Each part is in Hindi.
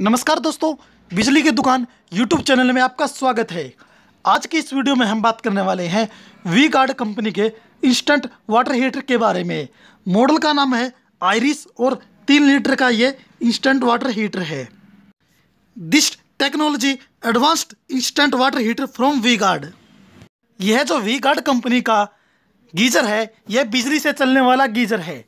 नमस्कार दोस्तों बिजली की दुकान यूट्यूब चैनल में आपका स्वागत है आज की इस वीडियो में हम बात करने वाले हैं वी गार्ड कंपनी के इंस्टेंट वाटर हीटर के बारे में मॉडल का नाम है आयरिस और तीन लीटर का ये इंस्टेंट वाटर हीटर है this technology advanced instant water heater from V Guard यह जो वी गार्ड कंपनी का गीज़र है यह बिजली से चलने वाला गीज़र है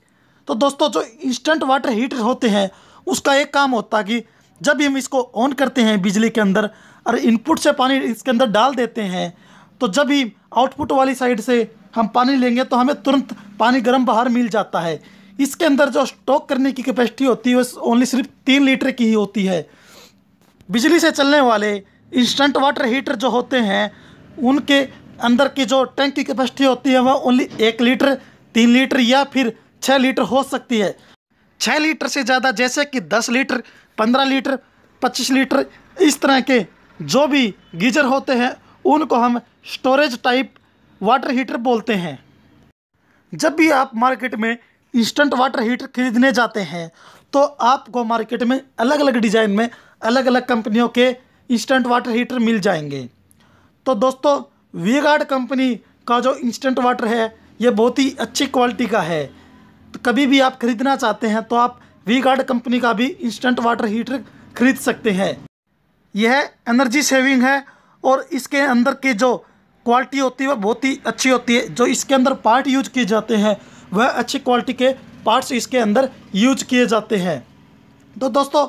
तो दोस्तों जो इंस्टेंट वाटर हीटर होते हैं उसका एक काम होता है कि जब हम इसको ऑन करते हैं बिजली के अंदर और इनपुट से पानी इसके अंदर डाल देते हैं तो जब भी आउटपुट वाली साइड से हम पानी लेंगे तो हमें तुरंत पानी गर्म बाहर मिल जाता है इसके अंदर जो स्टॉक करने की कैपेसिटी होती है वो ओनली सिर्फ तीन लीटर की ही होती है बिजली से चलने वाले इंस्टेंट वाटर हीटर जो होते हैं उनके अंदर की जो टैंक की कैपेसिटी होती है वह ओनली एक लीटर तीन लीटर या फिर छः लीटर हो सकती है छः लीटर से ज़्यादा जैसे कि दस लीटर पंद्रह लीटर पच्चीस लीटर इस तरह के जो भी गीजर होते हैं उनको हम स्टोरेज टाइप वाटर हीटर बोलते हैं जब भी आप मार्केट में इंस्टेंट वाटर हीटर खरीदने जाते हैं तो आपको मार्केट में अलग अलग डिज़ाइन में अलग अलग कंपनियों के इंस्टेंट वाटर हीटर मिल जाएंगे तो दोस्तों वीगार्ड कंपनी का जो इंस्टेंट वाटर है ये बहुत ही अच्छी क्वालिटी का है तो कभी भी आप खरीदना चाहते हैं तो आप वी गार्ड कंपनी का भी इंस्टेंट वाटर हीटर खरीद सकते हैं यह एनर्जी सेविंग है और इसके अंदर की जो क्वालिटी होती है वह बहुत ही अच्छी होती है जो इसके अंदर पार्ट यूज किए जाते हैं वह अच्छी क्वालिटी के पार्ट्स इसके अंदर यूज किए जाते हैं तो दोस्तों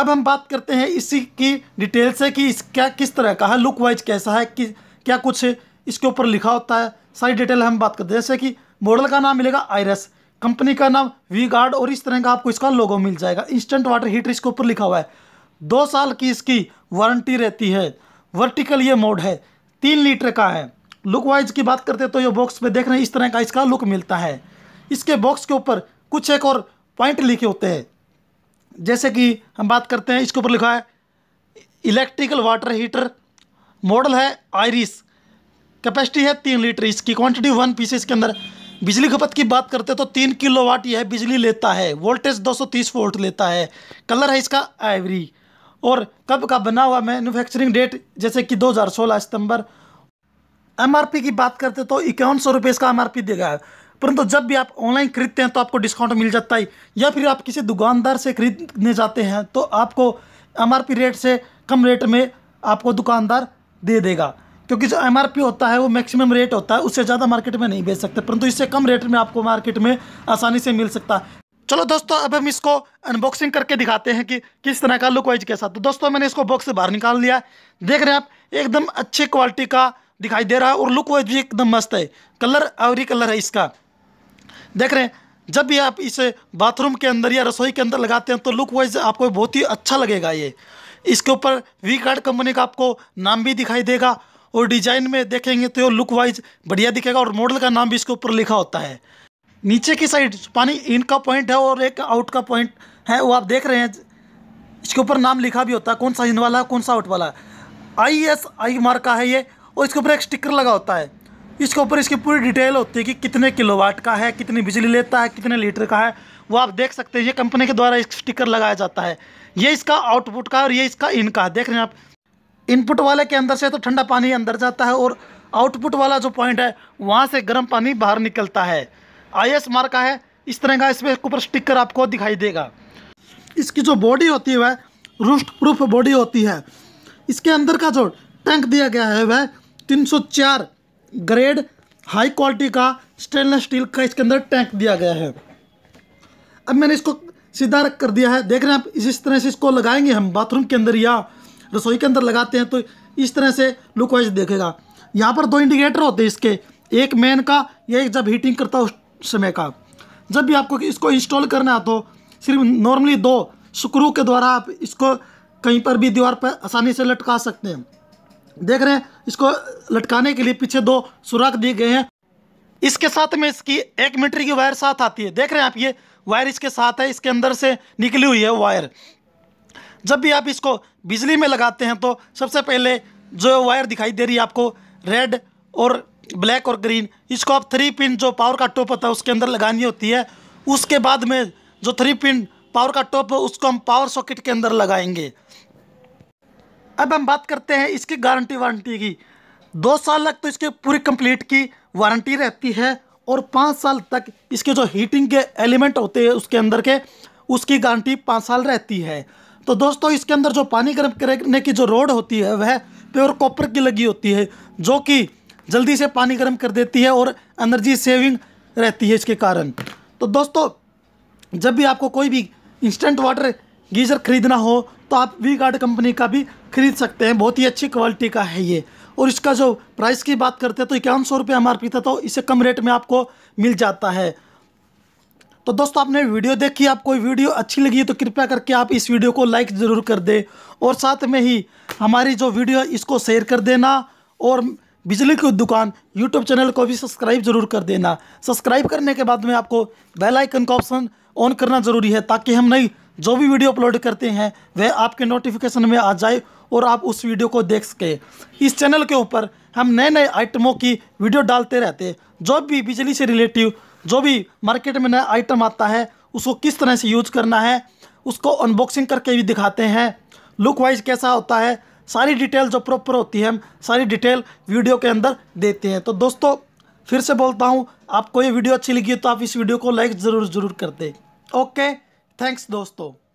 अब हम बात करते हैं इसी की डिटेल से कि इसका किस तरह का है लुक वाइज कैसा है कि क्या कुछ इसके ऊपर लिखा होता है सारी डिटेल हम बात करते हैं जैसे कि मॉडल का नाम मिलेगा आयरस कंपनी का नाम वी गार्ड और इस तरह का आपको इसका लोगो मिल जाएगा इंस्टेंट वाटर हीटर इसके ऊपर लिखा हुआ है दो साल की इसकी वारंटी रहती है वर्टिकल ये मोड है तीन लीटर का है लुक वाइज की बात करते हैं तो ये बॉक्स में देख रहे हैं इस तरह का इसका लुक मिलता है इसके बॉक्स के ऊपर कुछ एक और पॉइंट लिखे होते हैं जैसे कि हम बात करते हैं इसके ऊपर लिखा है इलेक्ट्रिकल वाटर हीटर मॉडल है आयरिस कैपेसिटी है तीन लीटर इसकी क्वांटिटी वन पीसेस के अंदर बिजली खपत की बात करते तो तीन किलो वाट यह बिजली लेता है वोल्टेज 230 वोल्ट लेता है कलर है इसका आइवरी और कब का बना हुआ मैन्युफैक्चरिंग डेट जैसे कि 2016 सितंबर एमआरपी की बात करते तो इक्यावन सौ रुपये इसका एमआरपी देगा परंतु जब भी आप ऑनलाइन खरीदते हैं तो आपको डिस्काउंट मिल जाता है या फिर आप किसी दुकानदार से खरीदने जाते हैं तो आपको एम रेट से कम रेट में आपको दुकानदार दे देगा क्योंकि जो एम होता है वो मैक्सिमम रेट होता है उससे ज़्यादा मार्केट में नहीं बेच सकते परंतु इससे कम रेट में आपको मार्केट में आसानी से मिल सकता है चलो दोस्तों अब हम इसको अनबॉक्सिंग करके दिखाते हैं कि किस तरह का लुक वाइज कैसा तो दोस्तों मैंने इसको बॉक्स से बाहर निकाल लिया देख रहे हैं आप एकदम अच्छी क्वालिटी का दिखाई दे रहा है और लुक वाइज भी एकदम मस्त है कलर आवरी कलर है इसका देख रहे हैं जब भी आप इसे बाथरूम के अंदर या रसोई के अंदर लगाते हैं तो लुक वाइज आपको बहुत ही अच्छा लगेगा ये इसके ऊपर वी कार्ड कंपनी का आपको नाम भी दिखाई देगा और डिजाइन में देखेंगे तो लुक वाइज बढ़िया दिखेगा और मॉडल का नाम भी इसके ऊपर लिखा होता है नीचे की साइड पानी इन का पॉइंट है और एक आउट का पॉइंट है वो आप देख रहे हैं इसके ऊपर नाम लिखा भी होता है कौन सा इन वाला है कौन सा आउट वाला है आई एस आई मार्क का है ये और इसके ऊपर एक स्टिकर लगा होता है इसके ऊपर इसकी पूरी डिटेल होती है कि कितने किलोवाट का है कितनी बिजली लेता है कितने लीटर का है वो आप देख सकते हैं ये कंपनी के द्वारा एक स्टिकर लगाया जाता है ये इसका आउटपुट का और ये इसका इन का देख रहे हैं आप इनपुट वाले के अंदर से तो ठंडा पानी अंदर जाता है और आउटपुट वाला जो पॉइंट है वहाँ से गर्म पानी बाहर निकलता है आई एस मार्क का है इस तरह का इसमें ऊपर स्टिकर आपको दिखाई देगा इसकी जो बॉडी होती है वह रूस्ट प्रूफ बॉडी होती है इसके अंदर का जो टैंक दिया गया है वह 304 ग्रेड हाई क्वालिटी का स्टेनलेस स्टील का इसके अंदर टैंक दिया गया है अब मैंने इसको सीधा रख कर दिया है देख रहे हैं आप इस तरह से इसको लगाएंगे हम बाथरूम के अंदर या रसोई के अंदर लगाते हैं तो इस तरह से लुक वाइज देखेगा यहाँ पर दो इंडिकेटर होते हैं इसके एक मेन का या एक जब हीटिंग करता उस समय का जब भी आपको इसको इंस्टॉल करना है तो सिर्फ नॉर्मली दो स्क्रू के द्वारा आप इसको कहीं पर भी दीवार पर आसानी से लटका सकते हैं देख रहे हैं इसको लटकाने के लिए पीछे दो सुराख दिए गए हैं इसके साथ में इसकी एक मीटर की वायर साथ आती है देख रहे हैं आप ये वायर इसके साथ है इसके अंदर से निकली हुई है वायर जब भी आप इसको बिजली में लगाते हैं तो सबसे पहले जो वायर दिखाई दे रही है आपको रेड और ब्लैक और ग्रीन इसको आप थ्री पिन जो पावर का टॉप होता है उसके अंदर लगानी होती है उसके बाद में जो थ्री पिन पावर का टॉप है उसको हम पावर सॉकेट के अंदर लगाएंगे अब हम बात करते हैं इसकी गारंटी वारंटी की दो साल तक तो इसकी पूरी कंप्लीट की वारंटी रहती है और पाँच साल तक इसके जो हीटिंग के एलिमेंट होते हैं उसके अंदर के उसकी गारंटी पाँच साल रहती है तो दोस्तों इसके अंदर जो पानी गर्म करने की जो रोड होती है वह प्योर कॉपर की लगी होती है जो कि जल्दी से पानी गर्म कर देती है और एनर्जी सेविंग रहती है इसके कारण तो दोस्तों जब भी आपको कोई भी इंस्टेंट वाटर गीज़र ख़रीदना हो तो आप वी गार्ड कंपनी का भी खरीद सकते हैं बहुत ही अच्छी क्वालिटी का है ये और इसका जो प्राइस की बात करते हैं तो इक्यावन सौ रुपये एम आर पी था तो इसे कम रेट में आपको मिल जाता है तो दोस्तों आपने वीडियो देखी आपको वीडियो अच्छी लगी तो कृपया करके आप इस वीडियो को लाइक ज़रूर कर दें और साथ में ही हमारी जो वीडियो है इसको शेयर कर देना और बिजली की दुकान यूट्यूब चैनल को भी सब्सक्राइब जरूर कर देना सब्सक्राइब करने के बाद में आपको बेल आइकन का ऑप्शन ऑन करना ज़रूरी है ताकि हम नई जो भी वीडियो अपलोड करते हैं वह आपके नोटिफिकेशन में आ जाए और आप उस वीडियो को देख सकें इस चैनल के ऊपर हम नए नए आइटमों की वीडियो डालते रहते हैं जो भी बिजली से रिलेटिव जो भी मार्केट में नया आइटम आता है उसको किस तरह से यूज करना है उसको अनबॉक्सिंग करके भी दिखाते हैं लुक वाइज कैसा होता है सारी डिटेल जो प्रॉपर होती है हम सारी डिटेल वीडियो के अंदर देते हैं तो दोस्तों फिर से बोलता हूँ आपको ये वीडियो अच्छी लगी तो आप इस वीडियो को लाइक ज़रूर ज़रूर कर दें ओके थैंक्स दोस्तों